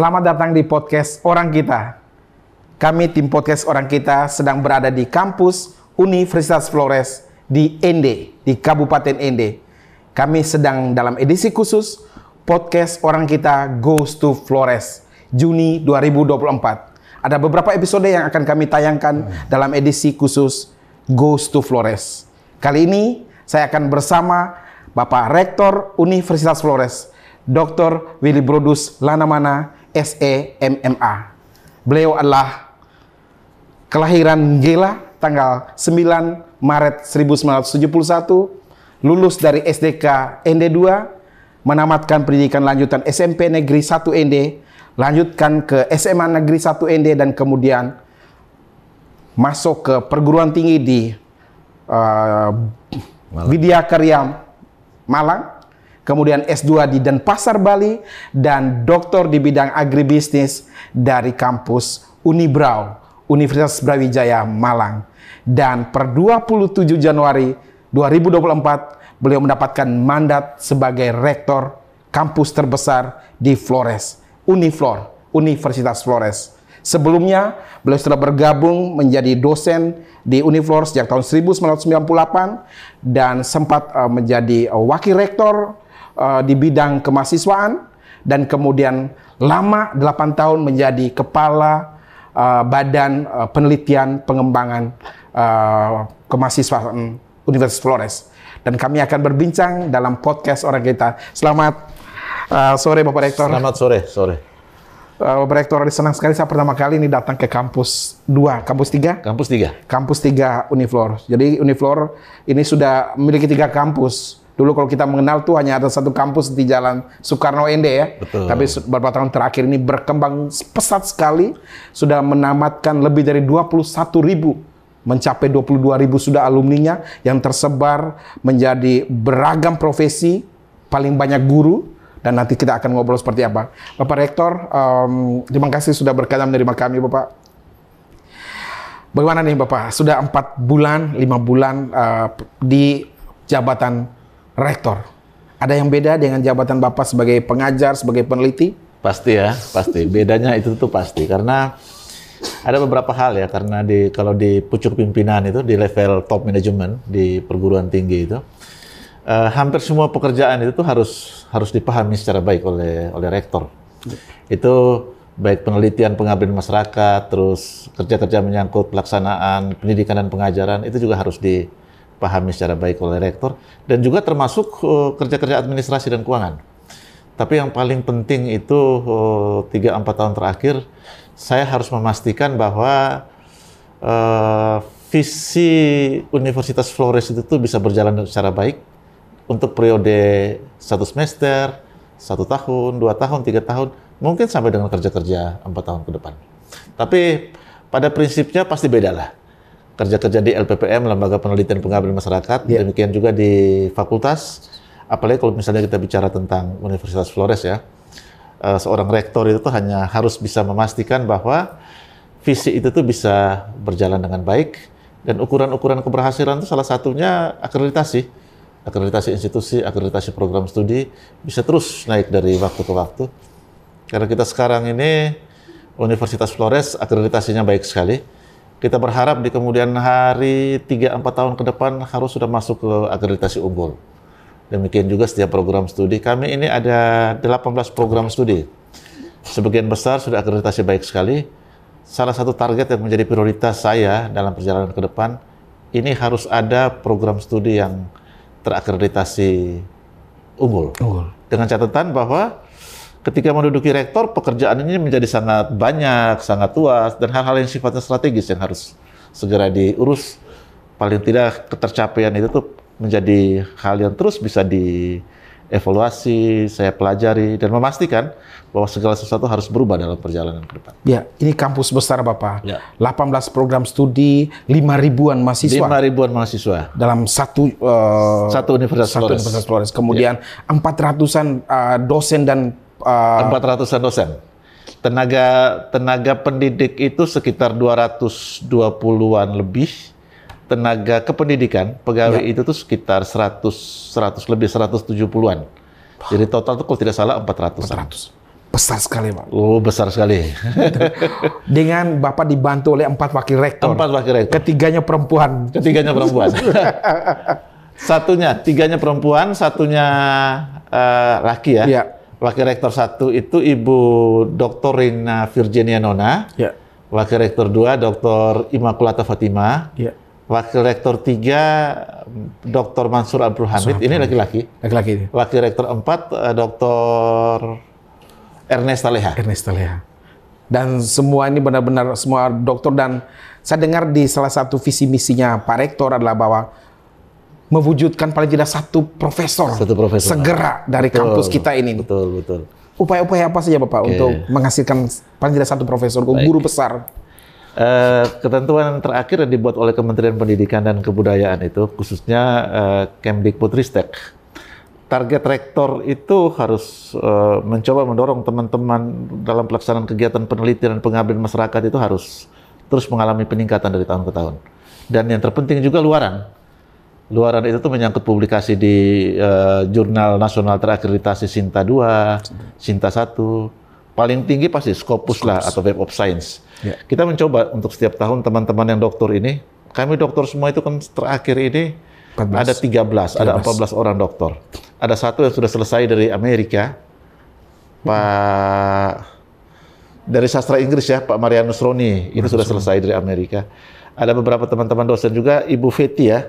Selamat datang di podcast Orang Kita. Kami tim podcast Orang Kita sedang berada di kampus Universitas Flores di Ende, di Kabupaten Ende. Kami sedang dalam edisi khusus podcast Orang Kita Goes to Flores Juni 2024. Ada beberapa episode yang akan kami tayangkan dalam edisi khusus Goes to Flores. Kali ini saya akan bersama Bapak Rektor Universitas Flores, Dr. Willy Brodus Lanamana SEMMA. Beliau adalah kelahiran Gela tanggal 9 Maret 1971, lulus dari SDK ND2, menamatkan pendidikan lanjutan SMP Negeri 1 ND, lanjutkan ke SMA Negeri 1 ND dan kemudian masuk ke perguruan tinggi di uh, Widya Karya Malang kemudian S2 di Denpasar Bali dan doktor di bidang agribisnis dari kampus Unibraw Universitas Brawijaya Malang dan per 27 Januari 2024 beliau mendapatkan mandat sebagai rektor kampus terbesar di Flores Uniflor Universitas Flores. Sebelumnya, beliau sudah bergabung menjadi dosen di Uniflor sejak tahun 1998 dan sempat eh, menjadi eh, wakil rektor uh, di bidang kemahasiswaan dan kemudian lama 8 tahun menjadi kepala uh, badan uh, penelitian pengembangan uh, kemahasiswaan Universitas Flores. Dan kami akan berbincang dalam podcast orang kita. Selamat uh, sore Bapak Rektor. Selamat sore, sore. Bapak Rektor, senang sekali saya pertama kali ini datang ke kampus 2, kampus 3? Kampus 3. Kampus 3 Uniflor. Jadi Uniflor ini sudah memiliki tiga kampus Dulu kalau kita mengenal tuh hanya ada satu kampus di Jalan Soekarno Ende ya. Betul. Tapi beberapa tahun terakhir ini berkembang pesat sekali. Sudah menamatkan lebih dari 21 ribu mencapai 22 ribu sudah alumninya yang tersebar menjadi beragam profesi, paling banyak guru, dan nanti kita akan ngobrol seperti apa. Bapak Rektor, um, terima kasih sudah berkenan menerima kami, Bapak. Bagaimana nih Bapak? Sudah empat bulan, lima bulan uh, di jabatan rektor? Ada yang beda dengan jabatan Bapak sebagai pengajar, sebagai peneliti? Pasti ya, pasti. Bedanya itu tuh pasti karena ada beberapa hal ya karena di kalau di pucuk pimpinan itu di level top management di perguruan tinggi itu eh, hampir semua pekerjaan itu tuh harus harus dipahami secara baik oleh oleh rektor. Itu baik penelitian pengabdian masyarakat, terus kerja-kerja menyangkut pelaksanaan pendidikan dan pengajaran itu juga harus di dipahami secara baik oleh rektor dan juga termasuk eh, kerja-kerja uh, administrasi dan keuangan. Tapi yang paling penting itu eh, tiga uh, empat tahun terakhir saya harus memastikan bahwa uh, visi Universitas Flores itu tuh bisa berjalan secara baik untuk periode satu semester, satu tahun, dua tahun, tiga tahun, mungkin sampai dengan kerja-kerja empat tahun ke depan. Tapi pada prinsipnya pasti beda lah kerja-kerja di LPPM Lembaga Penelitian Pengabdian Masyarakat yeah. demikian juga di fakultas apalagi kalau misalnya kita bicara tentang Universitas Flores ya eh, seorang rektor itu tuh hanya harus bisa memastikan bahwa visi itu tuh bisa berjalan dengan baik dan ukuran-ukuran keberhasilan itu salah satunya akreditasi akreditasi institusi akreditasi program studi bisa terus naik dari waktu ke waktu karena kita sekarang ini Universitas Flores akreditasinya baik sekali kita berharap di kemudian hari 3-4 tahun ke depan harus sudah masuk ke akreditasi unggul. Demikian juga setiap program studi. Kami ini ada 18 program studi. Sebagian besar sudah akreditasi baik sekali. Salah satu target yang menjadi prioritas saya dalam perjalanan ke depan, ini harus ada program studi yang terakreditasi unggul. Unggul. Dengan catatan bahwa ketika menduduki rektor pekerjaan ini menjadi sangat banyak, sangat luas dan hal-hal yang sifatnya strategis yang harus segera diurus. Paling tidak ketercapaian itu tuh menjadi hal yang terus bisa dievaluasi, saya pelajari dan memastikan bahwa segala sesuatu harus berubah dalam perjalanan ke depan. Ya, ini kampus besar Bapak. Ya. 18 program studi, 5 ribuan mahasiswa. 5 ribuan mahasiswa. Dalam satu uh, satu universitas satu Flores. Universitas Flores. Kemudian ya. 400-an uh, eh, dosen dan Ah. empat ratusan dosen. Tenaga tenaga pendidik itu sekitar 220-an lebih. Tenaga kependidikan pegawai ya. itu tuh sekitar 100 100 lebih 170-an. Jadi total itu kalau tidak salah 400-an. 400. Besar sekali, Pak. Oh, besar sekali. Dengan Bapak dibantu oleh empat wakil rektor. Empat wakil rektor. Ketiganya perempuan. Ketiganya perempuan. satunya, tiganya perempuan, satunya uh, laki ya. Iya Wakil Rektor Satu itu Ibu Dr. Rina Virginia Nona. Ya. Wakil Rektor 2 Dr. Imakulata Fatima. Ya. Wakil Rektor 3 Dr. Mansur Abdul Hamid. Ini laki-laki. Laki-laki. Wakil Rektor 4 eh, Dr. Ernest Taleha. Ernest Taleha dan semua ini benar-benar semua dokter dan saya dengar di salah satu visi misinya Pak Rektor adalah bahwa mewujudkan paling tidak satu profesor, satu profesor. segera dari betul, kampus kita ini. Betul, betul. Upaya-upaya apa saja Bapak okay. untuk menghasilkan paling tidak satu profesor, Baik. guru besar? Uh, ketentuan terakhir yang dibuat oleh Kementerian Pendidikan dan Kebudayaan itu, khususnya uh, eh, Kemdikbudristek, target rektor itu harus uh, mencoba mendorong teman-teman dalam pelaksanaan kegiatan penelitian dan pengabdian masyarakat itu harus terus mengalami peningkatan dari tahun ke tahun. Dan yang terpenting juga luaran luaran itu tuh menyangkut publikasi di uh, jurnal nasional terakreditasi Sinta 2, Sinta 1. Paling tinggi pasti Scopus, Scopus. lah atau Web of Science. Ya. Kita mencoba untuk setiap tahun teman-teman yang dokter ini, kami dokter semua itu kan terakhir ini 14. ada 13, 13, ada 14 orang dokter. Ada satu yang sudah selesai dari Amerika, hmm. Pak dari sastra Inggris ya, Pak Marianus Roni, itu sudah selesai dari Amerika. Ada beberapa teman-teman dosen juga, Ibu Feti ya,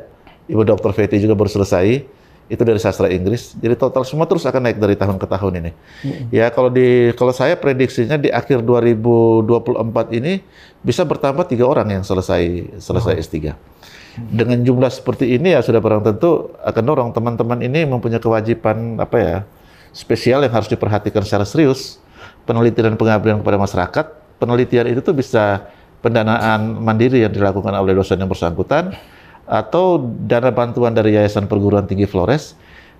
Ibu Dr. Fetty juga baru selesai. Itu dari sastra Inggris. Jadi total semua terus akan naik dari tahun ke tahun ini. Hmm. Ya kalau di kalau saya prediksinya di akhir 2024 ini bisa bertambah tiga orang yang selesai selesai oh. S3. Dengan jumlah seperti ini ya sudah barang tentu akan dorong teman-teman ini mempunyai kewajiban apa ya spesial yang harus diperhatikan secara serius penelitian dan pengabdian kepada masyarakat. Penelitian itu tuh bisa pendanaan mandiri yang dilakukan oleh dosen yang bersangkutan atau dana bantuan dari Yayasan Perguruan Tinggi Flores.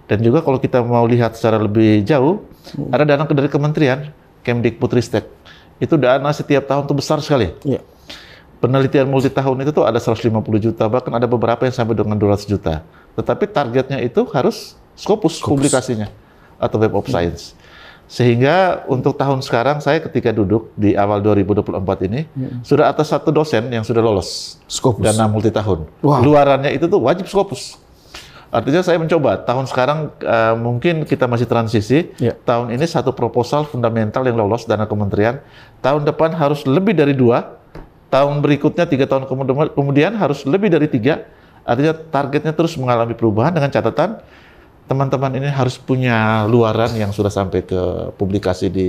Dan juga kalau kita mau lihat secara lebih jauh, hmm. ada dana dari kementerian, Putristek. Itu dana setiap tahun itu besar sekali. Ya. Penelitian multi tahun itu tuh ada 150 juta, bahkan ada beberapa yang sampai dengan 200 juta. Tetapi targetnya itu harus skopus publikasinya atau Web of hmm. Science. Hmm. Sehingga untuk tahun sekarang saya ketika duduk di awal 2024 ini ya. sudah atas satu dosen yang sudah lolos skopus dana multi tahun. Wow. Luarannya itu tuh wajib skopus Artinya saya mencoba tahun sekarang uh, mungkin kita masih transisi. ya. Tahun ini satu proposal fundamental yang lolos dana kementerian. Tahun depan harus lebih dari dua. Tahun berikutnya tiga tahun kemudian harus lebih dari tiga. Artinya targetnya terus mengalami perubahan dengan catatan teman-teman ini harus punya luaran yang sudah sampai ke publikasi di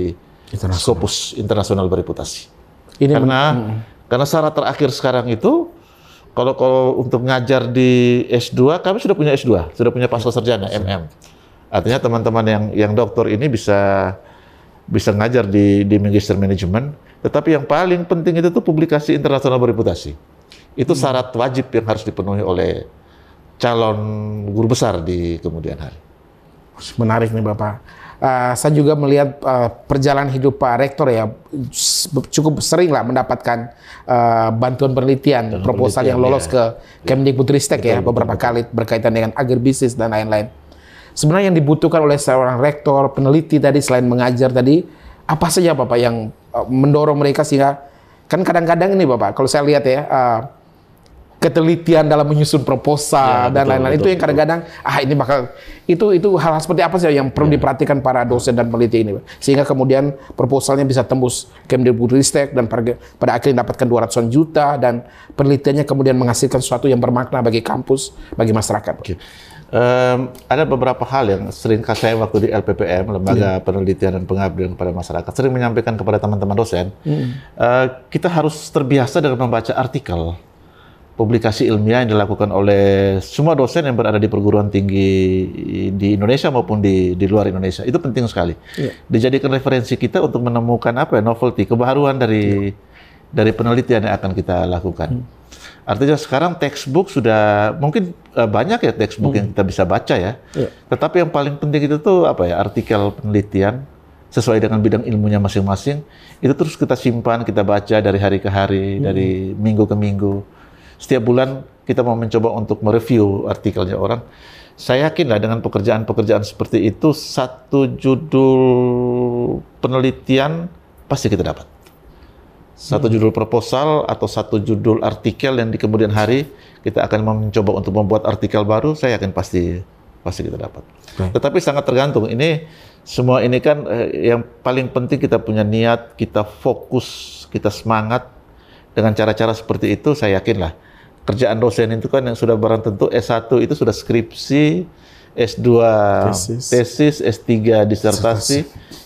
Scopus internasional bereputasi. Ini karena hmm. karena syarat terakhir sekarang itu kalau kalau untuk ngajar di S2 kami sudah punya S2, sudah punya pasal sarjana MM. Artinya teman-teman yang yang doktor ini bisa bisa ngajar di di magister management tetapi yang paling penting itu tuh publikasi internasional bereputasi. Itu hmm. syarat wajib yang harus dipenuhi oleh calon guru besar di kemudian hari. Menarik nih Bapak. Uh, saya juga melihat uh, perjalanan hidup Pak Rektor ya cukup sering lah mendapatkan uh, bantuan penelitian dan proposal penelitian, yang lolos ya. ke ya. Kemdikbudristek ya beberapa betul. kali berkaitan dengan agribisnis dan lain-lain. Sebenarnya yang dibutuhkan oleh seorang rektor peneliti tadi selain mengajar tadi apa saja Bapak yang mendorong mereka sehingga kan kadang-kadang ini Bapak kalau saya lihat ya ketelitian dalam menyusun proposal ya, dan lain-lain itu yang kadang-kadang ah ini bakal itu itu hal, -hal seperti apa sih yang perlu ya. diperhatikan para dosen dan peneliti ini sehingga kemudian proposalnya bisa tembus Kemdikbudristek dan pada, pada akhirnya dapatkan 200 juta dan penelitiannya kemudian menghasilkan sesuatu yang bermakna bagi kampus bagi masyarakat. Oke. Um, ada beberapa hal yang sering saya waktu di LPPM lembaga yeah. penelitian dan pengabdian kepada masyarakat sering menyampaikan kepada teman-teman dosen mm. uh, kita harus terbiasa dengan membaca artikel publikasi ilmiah yang dilakukan oleh semua dosen yang berada di perguruan tinggi di Indonesia maupun di, di luar Indonesia. Itu penting sekali. Ya. Dijadikan referensi kita untuk menemukan apa ya novelty, kebaruan dari ya. dari penelitian yang akan kita lakukan. Hmm. Artinya sekarang textbook sudah mungkin eh, banyak ya textbook hmm. yang kita bisa baca ya. ya. Tetapi yang paling penting itu tuh apa ya artikel penelitian sesuai dengan bidang ilmunya masing-masing itu terus kita simpan, kita baca dari hari ke hari, hmm. dari minggu ke minggu setiap bulan kita mau mencoba untuk mereview artikelnya orang. Saya yakinlah dengan pekerjaan-pekerjaan seperti itu, satu judul penelitian pasti kita dapat. Satu hmm. judul proposal atau satu judul artikel yang di kemudian hari kita akan mencoba untuk membuat artikel baru, saya yakin pasti pasti kita dapat. Okay. Tetapi sangat tergantung ini semua ini kan eh, yang paling penting kita punya niat, kita fokus, kita semangat dengan cara-cara seperti itu saya yakinlah kerjaan dosen itu kan yang sudah barang tentu S1 itu sudah skripsi, S2 tesis, S3 disertasi.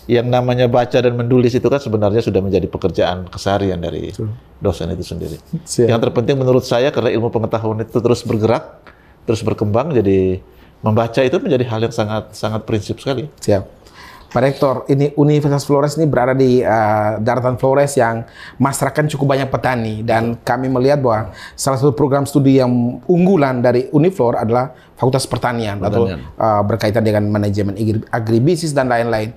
Yang namanya baca dan menulis itu kan sebenarnya sudah menjadi pekerjaan keseharian dari dosen itu sendiri. Yang terpenting menurut saya karena ilmu pengetahuan itu terus bergerak, terus berkembang jadi membaca itu menjadi hal yang sangat sangat prinsip sekali. Siap. Pak Rektor, ini Universitas Flores ini berada di uh, daratan Flores yang masyarakat cukup banyak petani dan kami melihat bahwa salah satu program studi yang unggulan dari Uniflor adalah Fakultas Pertanian, Pertanian. atau uh, eh, berkaitan dengan manajemen agribisnis dan lain-lain.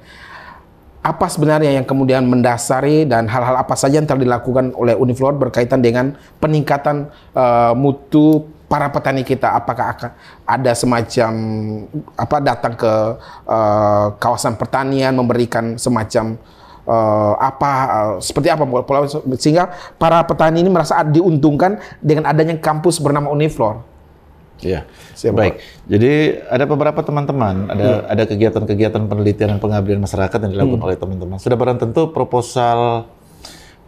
Apa sebenarnya yang kemudian mendasari dan hal-hal apa saja yang telah dilakukan oleh Uniflor berkaitan dengan peningkatan uh, mutu para petani kita apakah akan ada semacam apa datang ke uh, kawasan pertanian memberikan semacam uh, apa uh, seperti apa pola sehingga para petani ini merasa diuntungkan dengan adanya kampus bernama Uniflor. Ya, Siap, Baik. Pak. Jadi ada beberapa teman-teman ada ya. ada kegiatan-kegiatan penelitian dan pengabdian masyarakat yang dilakukan hmm. oleh teman-teman. Sudah barang tentu proposal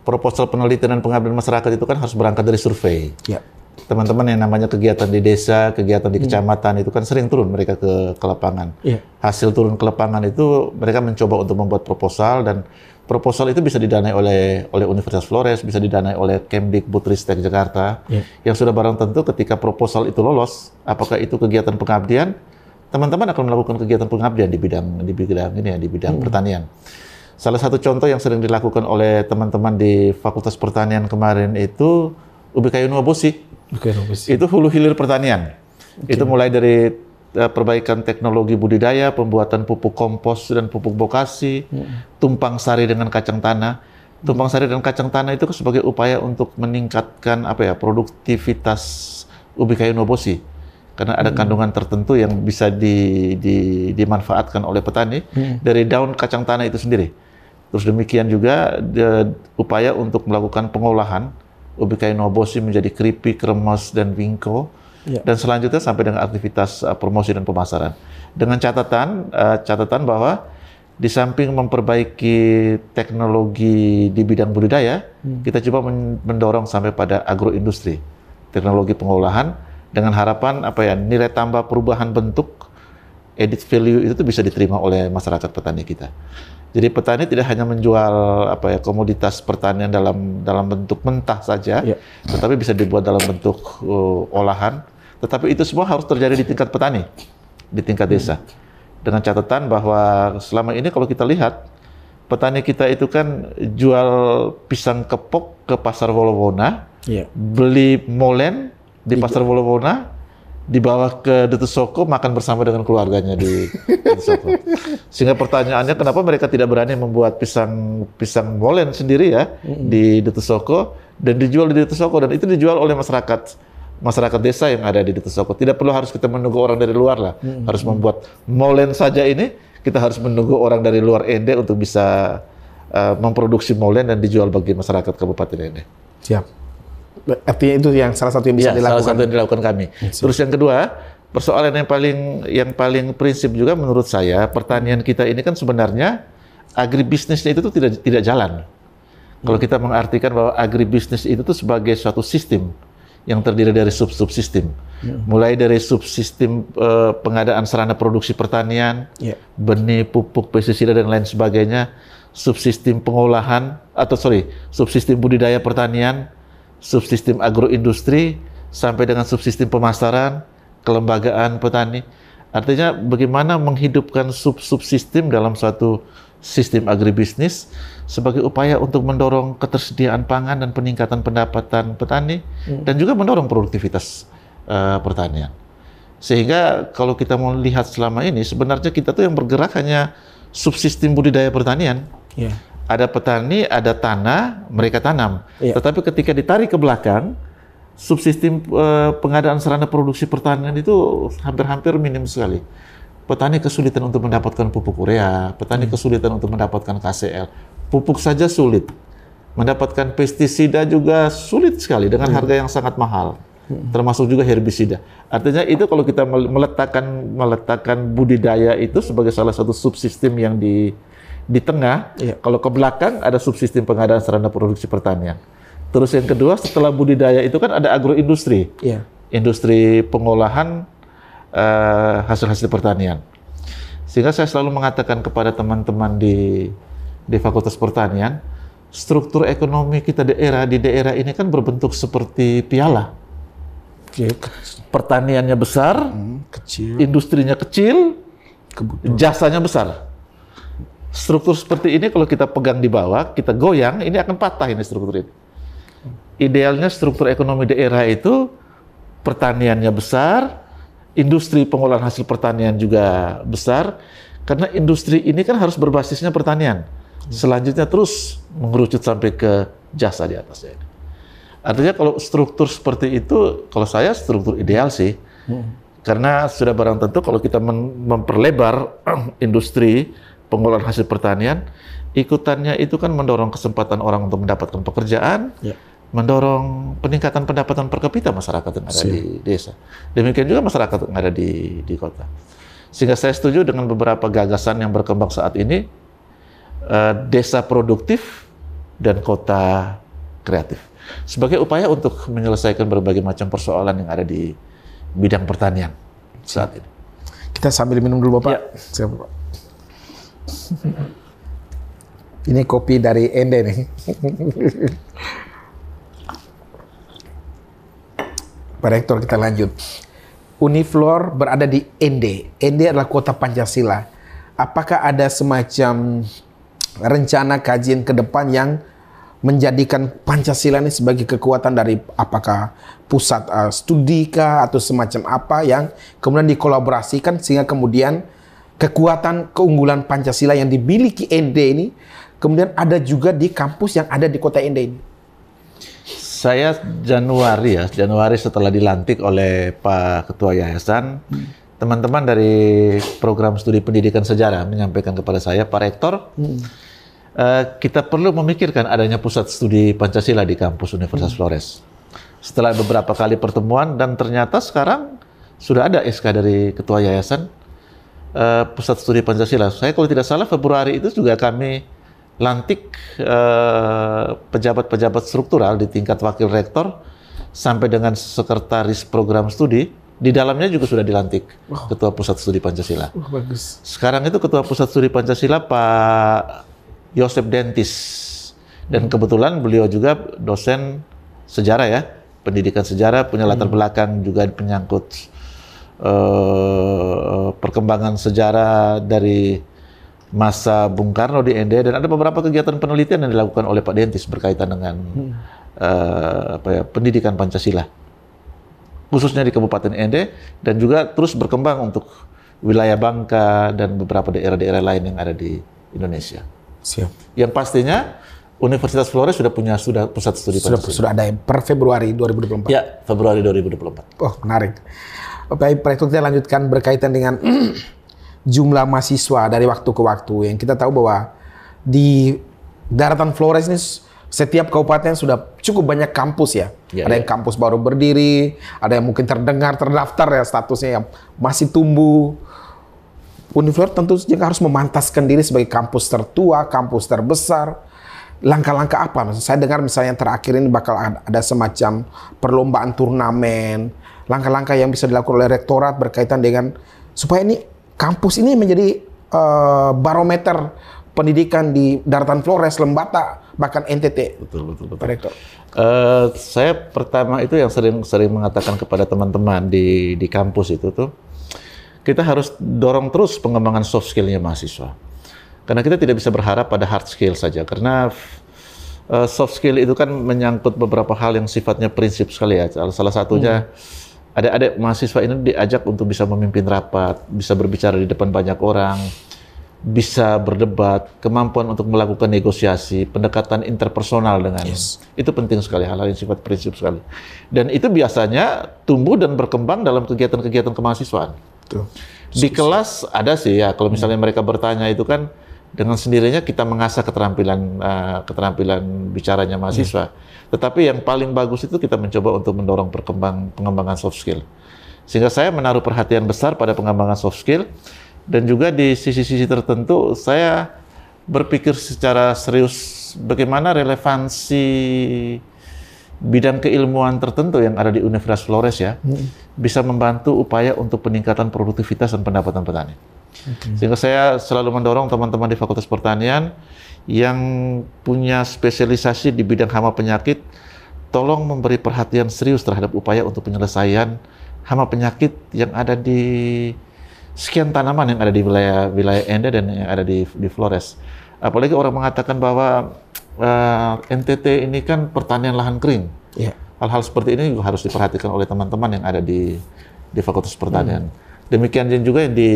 proposal penelitian dan pengabdian masyarakat itu kan harus berangkat dari survei. Ya teman-teman yang namanya kegiatan di desa, kegiatan di hmm. kecamatan hmm. itu kan sering turun mereka ke, ke lapangan. Yeah. Hasil turun ke lapangan itu mereka mencoba untuk membuat proposal dan proposal itu bisa didanai oleh oleh Universitas Flores, bisa didanai oleh Kemdik Butristek Jakarta. Yeah. Yang sudah barang tentu ketika proposal itu lolos, apakah itu kegiatan pengabdian? Teman-teman akan melakukan kegiatan pengabdian di bidang di bidang ini ya, di bidang hmm. pertanian. Salah satu contoh yang sering dilakukan oleh teman-teman di Fakultas Pertanian kemarin itu ubi kayu nuwabosi. Okay, itu hulu hilir pertanian. Okay. Itu mulai dari eh, perbaikan teknologi budidaya, pembuatan pupuk kompos dan pupuk bokasi, hmm. tumpang sari dengan kacang tanah. Tumpang sari dan kacang tanah itu sebagai upaya untuk meningkatkan apa ya produktivitas ubi kayu nobosi karena ada hmm. kandungan tertentu yang bisa di, di, dimanfaatkan oleh petani hmm. dari daun kacang tanah itu sendiri. Terus demikian juga de, eh, upaya untuk melakukan pengolahan kayu Noboshi menjadi keripik, kremes, dan wingko. Ya. Dan selanjutnya sampai dengan aktivitas uh, promosi dan pemasaran. Dengan catatan, uh, catatan bahwa di samping memperbaiki teknologi di bidang budidaya, hmm. kita coba mendorong sampai pada agroindustri, teknologi pengolahan dengan harapan apa ya nilai tambah perubahan bentuk, edit value itu tuh bisa diterima oleh masyarakat petani kita. Jadi petani tidak hanya menjual apa ya komoditas pertanian dalam dalam bentuk mentah saja, ya. tetapi bisa dibuat dalam bentuk uh, olahan. Tetapi itu semua harus terjadi di tingkat petani, di tingkat hmm. desa. Dengan catatan bahwa selama ini kalau kita lihat petani kita itu kan jual pisang kepok ke pasar Wolowona, ya. beli molen di pasar Wolowona, dibawa ke Dutus makan bersama dengan keluarganya di Dutus Soko. Sehingga pertanyaannya kenapa mereka tidak berani membuat pisang pisang molen sendiri ya di Dutus dan dijual di Dutus dan itu dijual oleh masyarakat masyarakat desa yang ada di Dutus Tidak perlu harus kita menunggu orang dari luar lah. Harus membuat molen saja ini kita harus menunggu orang dari luar Ende untuk bisa uh, memproduksi molen dan dijual bagi masyarakat Kabupaten Ende. Siap. Artinya itu yang salah satu yang bisa ya, dilakukan. Salah satu yang dilakukan kami. Yes. Terus yang kedua, persoalan yang paling yang paling prinsip juga menurut saya pertanian kita ini kan sebenarnya agribisnisnya itu tuh tidak tidak jalan. Kalau kita mengartikan bahwa agribisnis itu tuh sebagai suatu sistem yang terdiri dari sub-subsistem. hmm. Ya. Mulai dari subsistem eh, pengadaan sarana produksi pertanian, yeah. benih, pupuk, pestisida dan lain sebagainya, subsistem pengolahan atau sorry, subsistem budidaya pertanian, subsistem agroindustri sampai dengan subsistem pemasaran, kelembagaan petani. Artinya bagaimana menghidupkan sub-subsistem dalam suatu sistem agribisnis sebagai upaya untuk mendorong ketersediaan pangan dan peningkatan pendapatan petani hmm. dan juga mendorong produktivitas uh, pertanian. Sehingga kalau kita mau lihat selama ini sebenarnya kita tuh yang bergerak hanya subsistem budidaya pertanian. Yeah ada petani, ada tanah, mereka tanam. Ya. Tetapi ketika ditarik ke belakang, subsistem eh, pengadaan sarana produksi pertanian itu hampir-hampir minim sekali. Petani kesulitan untuk mendapatkan pupuk urea, petani hmm. kesulitan untuk mendapatkan KCL. Pupuk saja sulit. Mendapatkan pestisida juga sulit sekali dengan hmm. harga yang sangat mahal. Hmm. Termasuk juga herbisida. Artinya itu kalau kita meletakkan meletakkan budidaya itu sebagai salah satu subsistem yang di di tengah, yeah. kalau ke belakang ada subsistem pengadaan sarana produksi pertanian. Terus yang kedua setelah budidaya itu kan ada agroindustri, yeah. industri pengolahan hasil eh, hasil-hasil pertanian. Sehingga saya selalu mengatakan kepada teman-teman di di Fakultas Pertanian, struktur ekonomi kita daerah di daerah ini kan berbentuk seperti piala. Pertaniannya besar, hmm, kecil. industrinya kecil, Kebutuhan. jasanya besar. Struktur seperti ini kalau kita pegang di bawah, kita goyang, ini akan patah ini struktur ini. Idealnya struktur ekonomi daerah itu pertaniannya besar, industri pengolahan hasil pertanian juga besar, karena industri ini kan harus berbasisnya pertanian. Selanjutnya terus mengerucut sampai ke jasa di atasnya. Artinya kalau struktur seperti itu, kalau saya struktur ideal sih. Hmm. Karena sudah barang tentu kalau kita memperlebar industri pengelolaan hasil pertanian, ikutannya itu kan mendorong kesempatan orang untuk mendapatkan pekerjaan, ya. mendorong peningkatan pendapatan per kapita masyarakat yang ada si. di desa. Demikian juga masyarakat yang ada di di kota. Sehingga saya setuju dengan beberapa gagasan yang berkembang saat ini, eh, desa produktif dan kota kreatif. Sebagai upaya untuk menyelesaikan berbagai macam persoalan yang ada di bidang pertanian saat ini. Kita sambil minum dulu Bapak. Ya. Siap, Bapak. Ini kopi dari Ende nih. Pak Rektor kita lanjut. Uniflor berada di Ende. Ende adalah kota Pancasila. Apakah ada semacam rencana kajian ke depan yang menjadikan Pancasila ini sebagai kekuatan dari apakah pusat uh, studi kah atau semacam apa yang kemudian dikolaborasikan sehingga kemudian kekuatan keunggulan Pancasila yang dimiliki ND ini kemudian ada juga di kampus yang ada di kota ND ini. Saya Januari ya, Januari setelah dilantik oleh Pak Ketua Yayasan, teman-teman hmm. dari program studi pendidikan sejarah menyampaikan kepada saya, Pak Rektor, hmm. uh, kita perlu memikirkan adanya pusat studi Pancasila di kampus Universitas hmm. Flores. Setelah beberapa kali pertemuan dan ternyata sekarang sudah ada SK dari Ketua Yayasan uh, pusat studi Pancasila. Saya kalau tidak salah Februari itu juga kami lantik pejabat eh, pejabat-pejabat struktural di tingkat wakil rektor sampai dengan sekretaris program studi di dalamnya juga sudah dilantik wow. ketua pusat studi Pancasila. Uh, bagus. Sekarang itu ketua pusat studi Pancasila Pak Yosep Dentis dan kebetulan beliau juga dosen sejarah ya pendidikan sejarah punya latar hmm. belakang juga penyangkut uh, eh, perkembangan sejarah dari masa Bung Karno di Ende dan ada beberapa kegiatan penelitian yang dilakukan oleh Pak Dentis berkaitan dengan hmm. uh, apa ya, pendidikan Pancasila khususnya di Kabupaten Ende dan juga terus berkembang untuk wilayah Bangka dan beberapa daerah-daerah lain yang ada di Indonesia. Siap. Yang pastinya Universitas Flores sudah punya sudah pusat studi sudah, Sudah ada per Februari 2024. Ya, Februari 2024. Oh, menarik baik praktek kita lanjutkan berkaitan dengan jumlah mahasiswa dari waktu ke waktu yang kita tahu bahwa di daratan Flores ini setiap kabupaten sudah cukup banyak kampus ya. ya ada ya. yang kampus baru berdiri, ada yang mungkin terdengar, terdaftar ya statusnya yang masih tumbuh. Uniflor tentu saja harus memantaskan diri sebagai kampus tertua, kampus terbesar. Langkah-langkah apa? Saya dengar misalnya yang terakhir ini bakal ada semacam perlombaan turnamen, langkah-langkah yang bisa dilakukan oleh rektorat berkaitan dengan supaya ini kampus ini menjadi uh, barometer pendidikan di daratan Flores, Lembata, bahkan NTT. Betul, betul, betul. Rektor. Uh, saya pertama itu yang sering-sering mengatakan kepada teman-teman di di kampus itu tuh, kita harus dorong terus pengembangan soft skill-nya mahasiswa. Karena kita tidak bisa berharap pada hard skill saja, karena eh, soft skill itu kan menyangkut beberapa hal yang sifatnya prinsip sekali ya. Salah satunya hmm ada ada mahasiswa ini diajak untuk bisa memimpin rapat, bisa berbicara di depan banyak orang, bisa berdebat, kemampuan untuk melakukan negosiasi, pendekatan interpersonal dengan yes. itu penting sekali hal-hal yang sifat prinsip sekali. Dan itu biasanya tumbuh dan berkembang dalam kegiatan-kegiatan kemahasiswaan. Tuh. Di kelas ada sih ya, kalau misalnya mereka bertanya itu kan dengan sendirinya kita mengasah keterampilan uh, keterampilan bicaranya mahasiswa. Yeah. Tetapi yang paling bagus itu kita mencoba untuk mendorong perkembang pengembangan soft skill. Sehingga saya menaruh perhatian besar pada pengembangan soft skill dan juga di sisi-sisi tertentu saya berpikir secara serius bagaimana relevansi bidang keilmuan tertentu yang ada di Universitas Flores ya hmm. bisa membantu upaya untuk peningkatan produktivitas dan pendapatan petani. Okay. Mm-hmm. Sehingga saya selalu mendorong teman-teman di Fakultas Pertanian yang punya spesialisasi di bidang hama penyakit, tolong memberi perhatian serius terhadap upaya untuk penyelesaian hama penyakit yang ada di sekian tanaman yang ada di wilayah wilayah Enda dan yang ada di di Flores. Apalagi orang mengatakan bahwa uh, eh, NTT ini kan pertanian lahan kering. hal ya. Hal-hal seperti ini juga harus diperhatikan oleh teman-teman yang ada di di Fakultas Pertanian. Hmm Demikian juga yang di,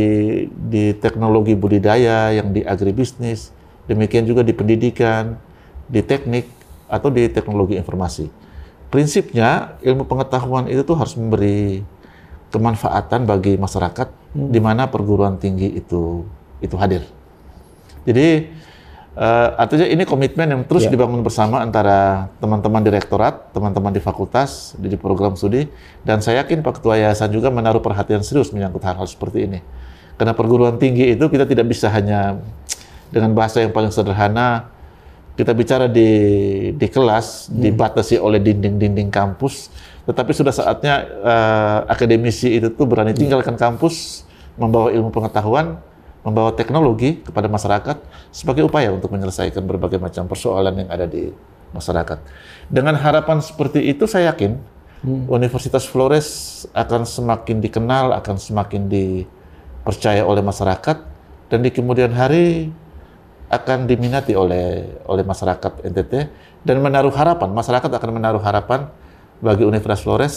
di teknologi budidaya, yang di agribisnis, demikian juga di pendidikan, di teknik, atau di teknologi informasi. Prinsipnya ilmu pengetahuan itu tuh harus memberi kemanfaatan bagi masyarakat hmm. di mana perguruan tinggi itu itu hadir. Jadi Uh, artinya ini komitmen yang terus yeah. dibangun bersama antara teman-teman direktorat, teman-teman di fakultas, di, program studi, dan saya yakin Pak Ketua Yayasan juga menaruh perhatian serius menyangkut hal-hal seperti ini. Karena perguruan tinggi itu kita tidak bisa hanya dengan bahasa yang paling sederhana, kita bicara di, di kelas, hmm. dibatasi oleh dinding-dinding kampus, tetapi sudah saatnya uh, akademisi itu tuh berani hmm. tinggalkan kampus, membawa ilmu pengetahuan, membawa teknologi kepada masyarakat sebagai upaya untuk menyelesaikan berbagai macam persoalan yang ada di masyarakat. Dengan harapan seperti itu saya yakin hmm. Universitas Flores akan semakin dikenal, akan semakin dipercaya oleh masyarakat dan di kemudian hari akan diminati oleh oleh masyarakat NTT dan menaruh harapan masyarakat akan menaruh harapan bagi Universitas Flores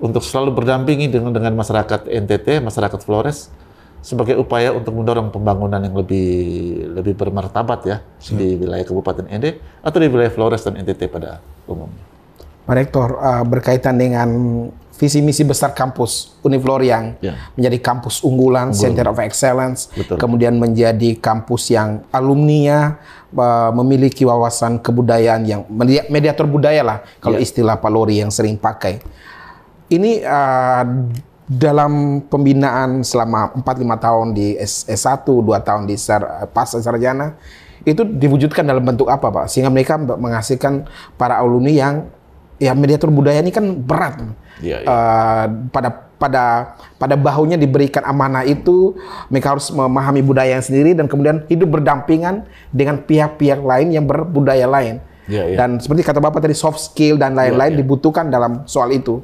untuk selalu berdampingi dengan dengan masyarakat NTT, masyarakat Flores sebagai upaya untuk mendorong pembangunan yang lebih lebih bermartabat ya Siap. di wilayah Kabupaten Ende atau di wilayah Flores dan NTT pada umumnya. Pak Rektor, eh, berkaitan dengan visi misi besar kampus Uniflor yang ya. menjadi kampus unggulan, unggulan, Center of Excellence, Betul. kemudian menjadi kampus yang alumninya uh, memiliki wawasan kebudayaan yang mediator budaya lah kalau ya. istilah Pak Lori yang sering pakai. Ini uh, dalam pembinaan selama 4-5 tahun di S1, 2 tahun di sar, pas sarjana, itu diwujudkan dalam bentuk apa Pak? Sehingga mereka menghasilkan para alumni yang, ya mediator budaya ini kan berat. Ya, ya. Uh, pada pada pada bahunya diberikan amanah itu, mereka harus memahami budaya yang sendiri dan kemudian hidup berdampingan dengan pihak-pihak lain yang berbudaya lain. Ya, ya. Dan seperti kata Bapak tadi soft skill dan lain-lain ya, ya. dibutuhkan dalam soal itu.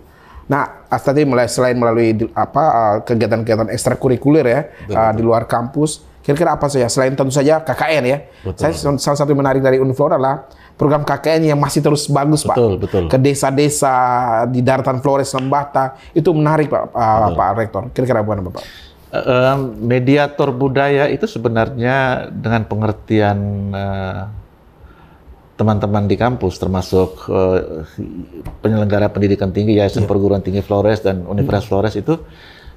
Nah, tadi mulai selain melalui apa eh, kegiatan-kegiatan ekstrakurikuler ya betul, eh, di luar kampus, kira-kira apa saja ya? selain tentu saja KKN ya. Betul. Saya salah satu yang menarik dari Unflora adalah program KKN yang masih terus bagus betul, Pak. Betul. Ke desa-desa di daratan Flores Lembata itu menarik Pak eh, betul. Pak Rektor. Kira-kira apa Bapak? Uh, mediator budaya itu sebenarnya dengan pengertian uh, teman-teman di kampus termasuk uh, penyelenggara pendidikan tinggi Yayasan yeah. Perguruan Tinggi Flores dan iya. Universitas yeah. Flores itu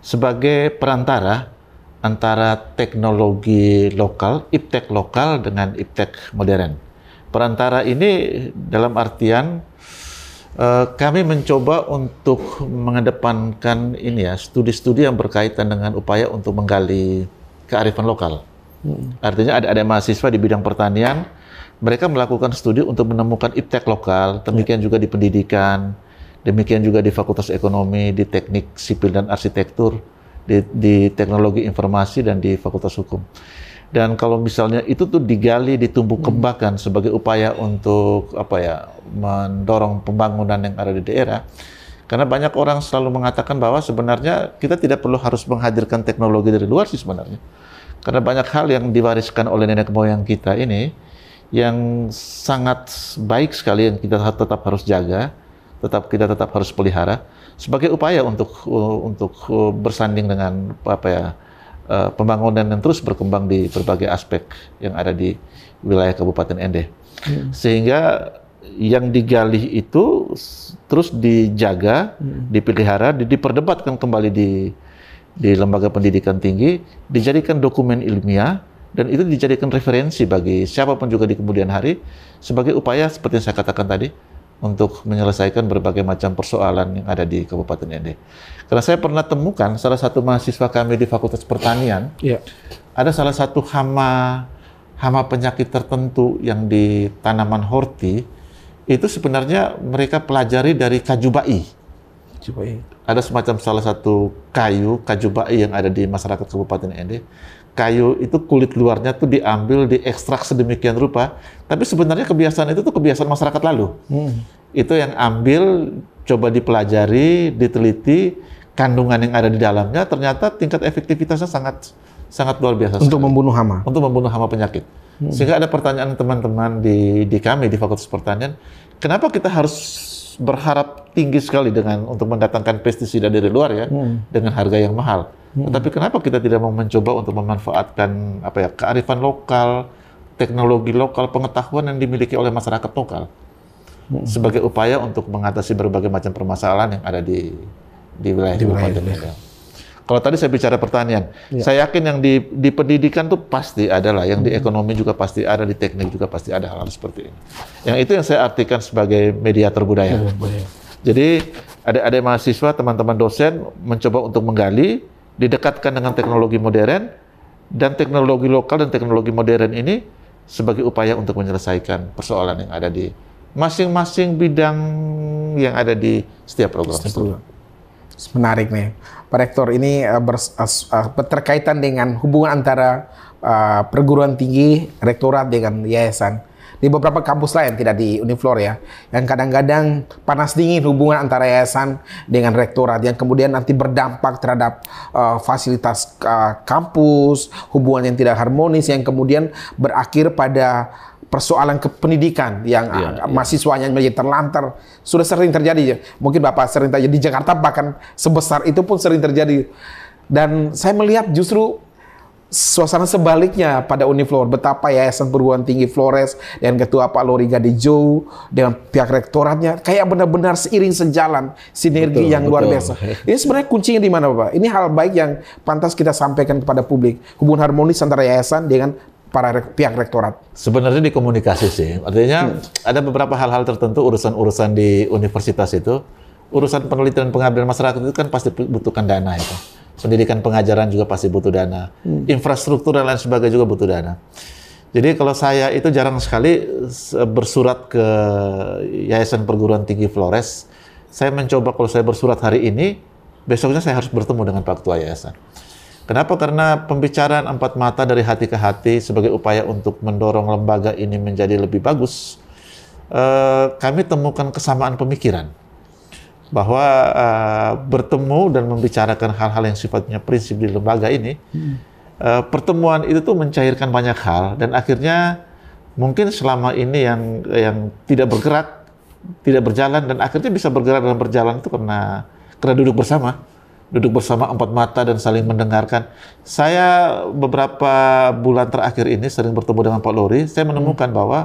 sebagai perantara antara teknologi lokal, iptek lokal dengan iptek modern. Perantara ini dalam artian uh, kami mencoba untuk mengedepankan ini ya studi-studi yang berkaitan dengan upaya untuk menggali kearifan lokal. Hmm. Artinya ada ada mahasiswa di bidang pertanian mereka melakukan studi untuk menemukan iptek lokal, demikian ya. juga di pendidikan, demikian juga di Fakultas Ekonomi, di Teknik Sipil dan Arsitektur, di, di Teknologi Informasi dan di Fakultas Hukum. Dan kalau misalnya itu tuh digali, ditumbuh hmm. kembangkan sebagai upaya untuk apa ya mendorong pembangunan yang ada di daerah. Karena banyak orang selalu mengatakan bahwa sebenarnya kita tidak perlu harus menghadirkan teknologi dari luar sih sebenarnya. Karena banyak hal yang diwariskan oleh nenek moyang kita ini, yang sangat baik sekali yang kita tetap harus jaga, tetap kita tetap harus pelihara sebagai upaya untuk uh, untuk uh, bersanding dengan apa ya uh, pembangunan yang terus berkembang di berbagai aspek yang ada di wilayah Kabupaten Ende. Hmm. Sehingga yang digali itu terus dijaga, hmm. dipelihara, diperdebatkan kembali di di lembaga pendidikan tinggi, dijadikan dokumen ilmiah dan itu dijadikan referensi bagi siapapun juga di kemudian hari sebagai upaya seperti yang saya katakan tadi untuk menyelesaikan berbagai macam persoalan yang ada di Kabupaten Ende. Karena saya pernah temukan salah satu mahasiswa kami di Fakultas Pertanian, yeah. ada salah satu hama hama penyakit tertentu yang di tanaman horti itu sebenarnya mereka pelajari dari kajubai. Kajubai. Ada semacam salah satu kayu kajubai yang ada di masyarakat Kabupaten Ende kayu itu kulit luarnya tuh diambil, diekstrak sedemikian rupa. Tapi sebenarnya kebiasaan itu tuh kebiasaan masyarakat lalu. Hmm. Itu yang ambil, coba dipelajari, diteliti, kandungan yang ada di dalamnya ternyata tingkat efektivitasnya sangat sangat luar biasa. Untuk sekali. membunuh hama. Untuk membunuh hama penyakit. Hmm. Sehingga ada pertanyaan teman-teman di di kami di Fakultas Pertanian, kenapa kita harus berharap tinggi sekali dengan untuk mendatangkan pestisida dari luar ya hmm. dengan harga yang mahal. Hmm. Tetapi kenapa kita tidak mau mencoba untuk memanfaatkan apa ya kearifan lokal, teknologi lokal, pengetahuan yang dimiliki oleh masyarakat lokal hmm. sebagai upaya untuk mengatasi berbagai macam permasalahan yang ada di di wilayah di wilayah Kabupaten Tegal. Kalau tadi saya bicara pertanian, ya. saya yakin yang di, di pendidikan tuh pasti ada lah, yang di hmm. ekonomi juga pasti ada, di teknik juga pasti ada hal-hal seperti ini. Yang itu yang saya artikan sebagai mediator budaya. Ya, Jadi ada ada mahasiswa, teman-teman dosen mencoba untuk menggali, didekatkan dengan teknologi modern dan teknologi lokal dan teknologi modern ini sebagai upaya untuk menyelesaikan persoalan yang ada di masing-masing bidang yang ada di setiap program. Setiap program. Menarik nih. Pak Rektor ini uh, dengan hubungan antara eh, perguruan tinggi, rektorat dengan yayasan. Di beberapa kampus lain, tidak di Uniflor ya, yang kadang-kadang panas dingin hubungan antara yayasan dengan rektorat, yang kemudian nanti berdampak terhadap uh, fasilitas uh, kampus, hubungan yang tidak harmonis, yang kemudian berakhir pada persoalan kependidikan yang ya, mahasiswanya menjadi terlantar sudah sering terjadi ya mungkin bapak sering terjadi di Jakarta bahkan sebesar itu pun sering terjadi dan saya melihat justru suasana sebaliknya pada Uniflor betapa Yayasan Perguruan Tinggi Flores dan Ketua Pak Lori Gadejo dengan pihak rektoratnya kayak benar-benar seiring sejalan sinergi betul, yang betul. luar biasa. Ini sebenarnya kuncinya di mana Bapak? Ini hal baik yang pantas kita sampaikan kepada publik. Hubungan harmonis antara yayasan dengan para re pihak rektorat? Sebenarnya di sih, artinya hmm. ada beberapa hal-hal tertentu urusan-urusan di universitas itu, urusan penelitian pengabdian masyarakat itu kan pasti butuhkan dana itu, pendidikan pengajaran juga pasti butuh dana, hmm. infrastruktur dan lain sebagainya juga butuh dana. Jadi kalau saya itu jarang sekali bersurat ke Yayasan Perguruan Tinggi Flores. Saya mencoba kalau saya bersurat hari ini, besoknya saya harus bertemu dengan Pak Ketua Yayasan. Kenapa? Karena pembicaraan empat mata dari hati ke hati sebagai upaya untuk mendorong lembaga ini menjadi lebih bagus, eh, kami temukan kesamaan pemikiran bahwa eh, bertemu dan membicarakan hal-hal yang sifatnya prinsip di lembaga ini, hmm. eh, pertemuan itu tuh mencairkan banyak hal dan akhirnya mungkin selama ini yang yang tidak bergerak, tidak berjalan dan akhirnya bisa bergerak dan berjalan itu karena karena duduk bersama duduk bersama empat mata dan saling mendengarkan. Saya beberapa bulan terakhir ini sering bertemu dengan Pak Lori, saya menemukan hmm. bahwa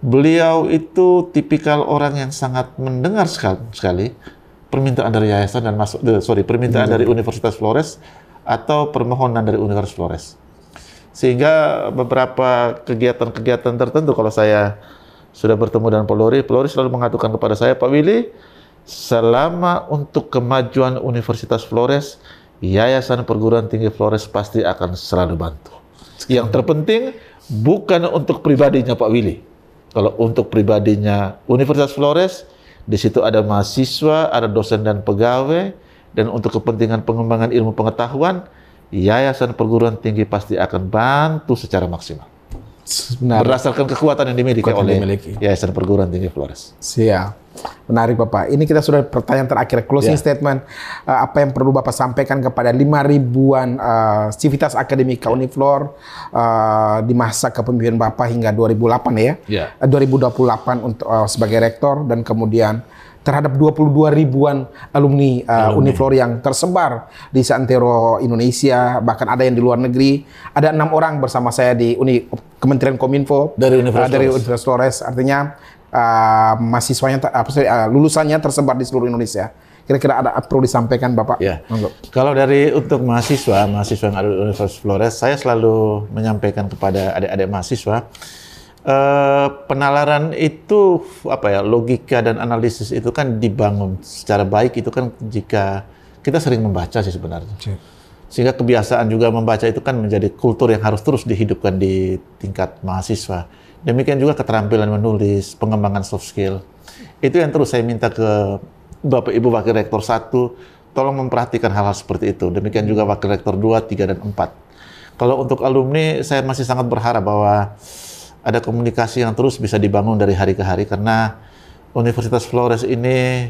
beliau itu tipikal orang yang sangat mendengar sekali, sekali permintaan dari yayasan dan masuk eh, sorry permintaan hmm. dari Universitas Flores atau permohonan dari Universitas Flores. Sehingga beberapa kegiatan-kegiatan tertentu kalau saya sudah bertemu dengan Pak Pak Loris selalu mengatakan kepada saya, Pak Willy, selama untuk kemajuan Universitas Flores, Yayasan Perguruan Tinggi Flores pasti akan selalu bantu. Yang terpenting bukan untuk pribadinya Pak Willy. Kalau untuk pribadinya Universitas Flores, di situ ada mahasiswa, ada dosen dan pegawai, dan untuk kepentingan pengembangan ilmu pengetahuan, Yayasan Perguruan Tinggi pasti akan bantu secara maksimal. Benar. berdasarkan kekuatan yang dimiliki kekuatan oleh dimiliki. Yayasan Perguruan Tinggi Flores. Siap. Menarik Bapak. Ini kita sudah pertanyaan terakhir. Closing yeah. statement. Uh, apa yang perlu Bapak sampaikan kepada 5 ribuan uh, eh, civitas akademika ya. Uniflor uh, eh, di masa kepemimpinan Bapak hingga 2008 ya? Yeah. Uh, 2028 untuk uh, sebagai rektor dan kemudian terhadap 22 ribuan alumni uh, alumni. Uniflor yang tersebar di seantero Indonesia, bahkan ada yang di luar negeri. Ada enam orang bersama saya di Uni Kementerian Kominfo dari Universitas, uh, dari Universitas Flores. Artinya uh, mahasiswanya apa uh, lulusannya tersebar di seluruh Indonesia. Kira-kira ada perlu disampaikan Bapak? Ya. Kalau dari untuk mahasiswa, mahasiswa yang ada di Universitas Flores, saya selalu menyampaikan kepada adik-adik mahasiswa Eh, penalaran itu apa ya logika dan analisis itu kan dibangun secara baik itu kan jika kita sering membaca sih sebenarnya iya. sehingga kebiasaan juga membaca itu kan menjadi kultur yang harus terus dihidupkan di tingkat mahasiswa demikian juga keterampilan menulis pengembangan soft skill itu yang terus saya minta ke bapak ibu wakil rektor satu tolong memperhatikan hal-hal seperti itu demikian juga wakil rektor 2, 3, dan 4 kalau untuk alumni saya masih sangat berharap bahwa ada komunikasi yang terus bisa dibangun dari hari ke hari karena Universitas Flores ini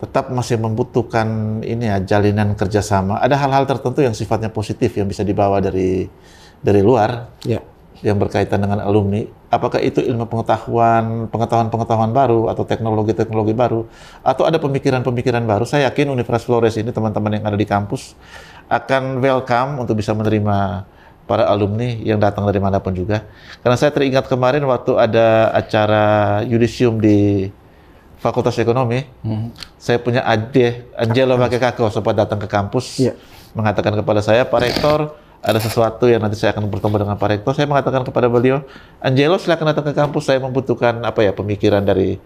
tetap masih membutuhkan ini ya jalinan kerjasama. Ada hal-hal tertentu yang sifatnya positif yang bisa dibawa dari dari luar ya. yang berkaitan dengan alumni. Apakah itu ilmu pengetahuan, pengetahuan-pengetahuan baru atau teknologi-teknologi baru atau ada pemikiran-pemikiran baru? Saya yakin Universitas Flores ini teman-teman yang ada di kampus akan welcome untuk bisa menerima para alumni yang datang dari manapun juga. Karena saya teringat kemarin waktu ada acara yudisium di Fakultas Ekonomi, hmm. saya punya adik Angelo Makekako sempat datang ke kampus yeah. mengatakan kepada saya, Pak Rektor, ada sesuatu yang nanti saya akan bertemu dengan Pak Rektor. Saya mengatakan kepada beliau, Angelo silakan datang ke kampus, saya membutuhkan apa ya pemikiran dari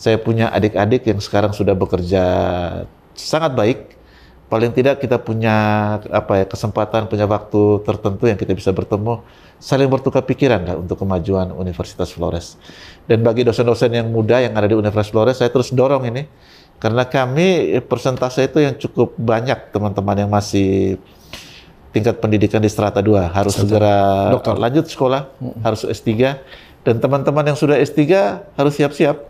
saya punya adik-adik yang sekarang sudah bekerja sangat baik paling tidak kita punya apa ya kesempatan punya waktu tertentu yang kita bisa bertemu saling bertukar pikiran lah untuk kemajuan Universitas Flores dan bagi dosen-dosen yang muda yang ada di Universitas Flores saya terus dorong ini karena kami eh, persentase itu yang cukup banyak teman-teman yang masih tingkat pendidikan di strata 2 harus segera Dokter. lanjut sekolah hmm. harus S3 dan teman-teman yang sudah S3 harus siap-siap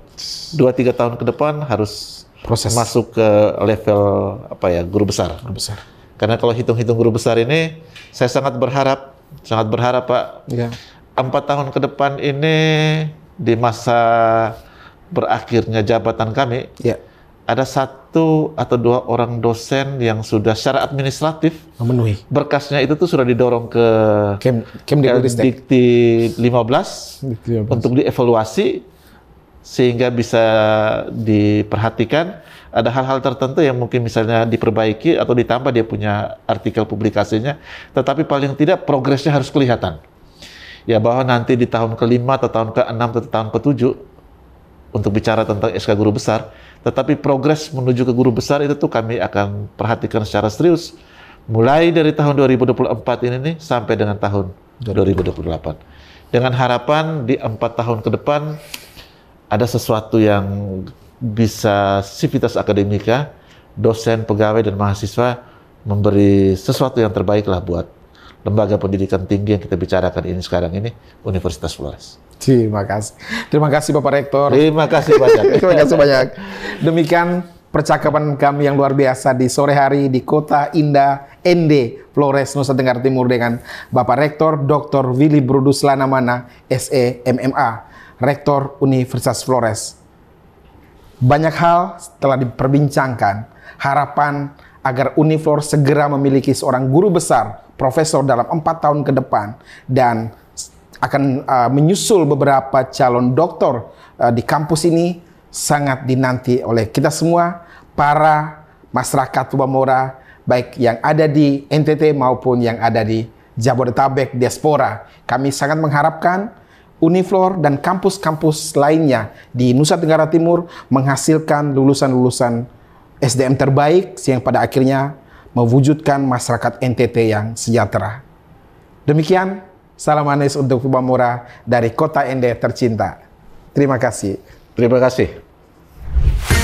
2 3 tahun ke depan harus proses masuk ke level apa ya guru besar. Guru besar. Karena kalau hitung-hitung guru besar ini, saya sangat berharap, sangat berharap Pak. Ya. Empat tahun ke depan ini di masa berakhirnya jabatan kami, ya. ada satu atau dua orang dosen yang sudah secara administratif memenuhi berkasnya itu tuh sudah didorong ke Kem, Kem di 15, 15 untuk dievaluasi sehingga bisa diperhatikan ada hal-hal tertentu yang mungkin misalnya diperbaiki atau ditambah dia punya artikel publikasinya tetapi paling tidak progresnya harus kelihatan ya bahwa nanti di tahun kelima atau tahun ke enam atau tahun ketujuh untuk bicara tentang SK guru besar tetapi progres menuju ke guru besar itu tuh kami akan perhatikan secara serius mulai dari tahun 2024 ini nih sampai dengan tahun 2028 dengan harapan di empat tahun ke depan ada sesuatu yang bisa sivitas akademika, dosen, pegawai, dan mahasiswa memberi sesuatu yang terbaik lah buat lembaga pendidikan tinggi yang kita bicarakan ini sekarang ini, Universitas Flores. Terima kasih. Terima kasih Bapak Rektor. Terima kasih banyak. Terima kasih banyak. Demikian percakapan kami yang luar biasa di sore hari di Kota Indah ND Flores Nusa Tenggara Timur dengan Bapak Rektor Dr. Willy Brudus Lanamana SE MMA. Rektor Universitas Flores. Banyak hal telah diperbincangkan, harapan agar Uniflor segera memiliki seorang guru besar, profesor dalam empat tahun ke depan, dan akan uh, menyusul beberapa calon doktor uh, di kampus ini sangat dinanti oleh kita semua, para masyarakat Tubamora, baik yang ada di NTT maupun yang ada di Jabodetabek diaspora. Kami sangat mengharapkan Uniflor, dan kampus-kampus lainnya di Nusa Tenggara Timur menghasilkan lulusan-lulusan SDM terbaik yang pada akhirnya mewujudkan masyarakat NTT yang sejahtera. Demikian, salam manis untuk Pubamura dari kota Ende tercinta. Terima kasih. Terima kasih.